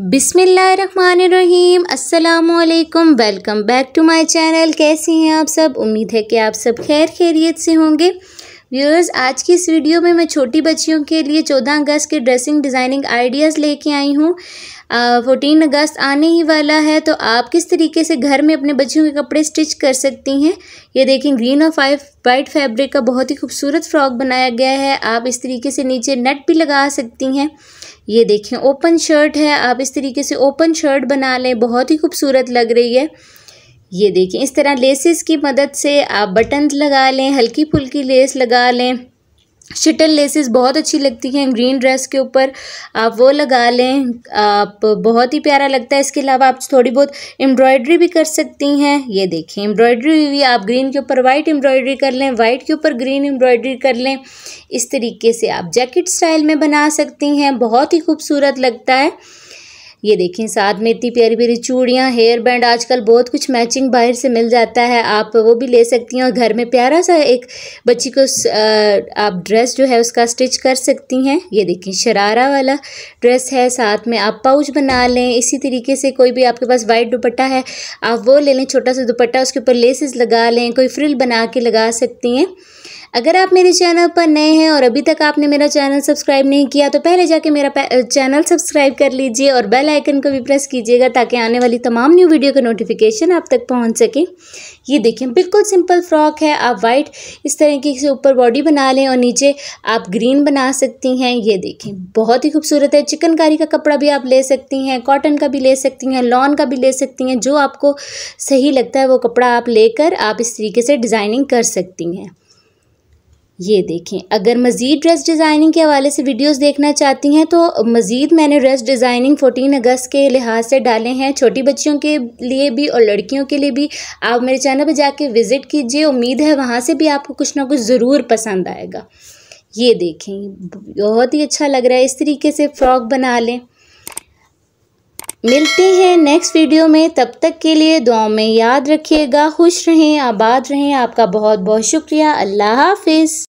बिसमीम् अल्लाम welcome back to my channel कैसे हैं आप सब उम्मीद है कि आप सब खैर खैरियत से होंगे व्यूअर्स आज की इस वीडियो में मैं छोटी बच्चियों के लिए चौदह अगस्त के ड्रेसिंग डिज़ाइनिंग आइडियाज़ लेके आई हूँ फोर्टीन अगस्त आने ही वाला है तो आप किस तरीके से घर में अपने बच्चियों के कपड़े स्टिच कर सकती हैं ये देखें ग्रीन और फाइव वाइट फैब्रिक का बहुत ही खूबसूरत फ्रॉक बनाया गया है आप इस तरीके से नीचे नेट भी लगा सकती हैं ये देखें ओपन शर्ट है आप इस तरीके से ओपन शर्ट बना लें बहुत ही खूबसूरत लग रही है ये देखिए इस तरह लेसेस की मदद से आप बटन लगा लें हल्की फुल्की लेस लगा लें शटल लेसेस बहुत अच्छी लगती हैं ग्रीन ड्रेस के ऊपर आप वो लगा लें आप बहुत ही प्यारा लगता है इसके अलावा आप थोड़ी बहुत एम्ब्रॉयडरी भी कर सकती हैं ये देखें एम्ब्रॉयडरी हुई आप ग्रीन के ऊपर वाइट एम्ब्रॉयडरी कर लें वाइट के ऊपर ग्रीन एम्ब्रॉयडरी कर लें इस तरीके से आप जैकेट स्टाइल में बना सकती हैं बहुत ही खूबसूरत लगता है ये देखें साथ में इतनी प्यारी प्यारी चूड़ियाँ हेयर बैंड आजकल बहुत कुछ मैचिंग बाहर से मिल जाता है आप वो भी ले सकती हैं और घर में प्यारा सा एक बच्ची को आप ड्रेस जो है उसका स्टिच कर सकती हैं ये देखें शरारा वाला ड्रेस है साथ में आप पाउच बना लें इसी तरीके से कोई भी आपके पास वाइट दुपट्टा है आप वो ले लें छोटा सा दुपट्टा उसके ऊपर लेसेस लगा लें कोई फ्रिल बना के लगा सकती हैं अगर आप मेरे चैनल पर नए हैं और अभी तक आपने मेरा चैनल सब्सक्राइब नहीं किया तो पहले जाके मेरा चैनल सब्सक्राइब कर लीजिए और बेल आइकन को भी प्रेस कीजिएगा ताकि आने वाली तमाम न्यू वीडियो का नोटिफिकेशन आप तक पहुंच सके ये देखिए बिल्कुल सिंपल फ्रॉक है आप वाइट इस तरीके से ऊपर बॉडी बना लें और नीचे आप ग्रीन बना सकती हैं ये देखें बहुत ही खूबसूरत है चिकनकारी का कपड़ा भी आप ले सकती हैं कॉटन का भी ले सकती हैं लॉन का भी ले सकती हैं जो आपको सही लगता है वो कपड़ा आप लेकर आप इस तरीके से डिज़ाइनिंग कर सकती हैं ये देखें अगर मज़ीद ड्रेस डिज़ाइनिंग के हवाले से वीडियोस देखना चाहती हैं तो मज़ीद मैंने ड्रेस डिज़ाइनिंग 14 अगस्त के लिहाज से डाले हैं छोटी बच्चियों के लिए भी और लड़कियों के लिए भी आप मेरे चैनल पर जाके विज़िट कीजिए उम्मीद है वहाँ से भी आपको कुछ ना कुछ ज़रूर पसंद आएगा ये देखें बहुत ही अच्छा लग रहा है इस तरीके से फ्रॉक बना लें मिलते हैं नेक्स्ट वीडियो में तब तक के लिए दुआ में याद रखिएगा खुश रहें आबाद रहें आपका बहुत बहुत शुक्रिया अल्लाह हाफिज़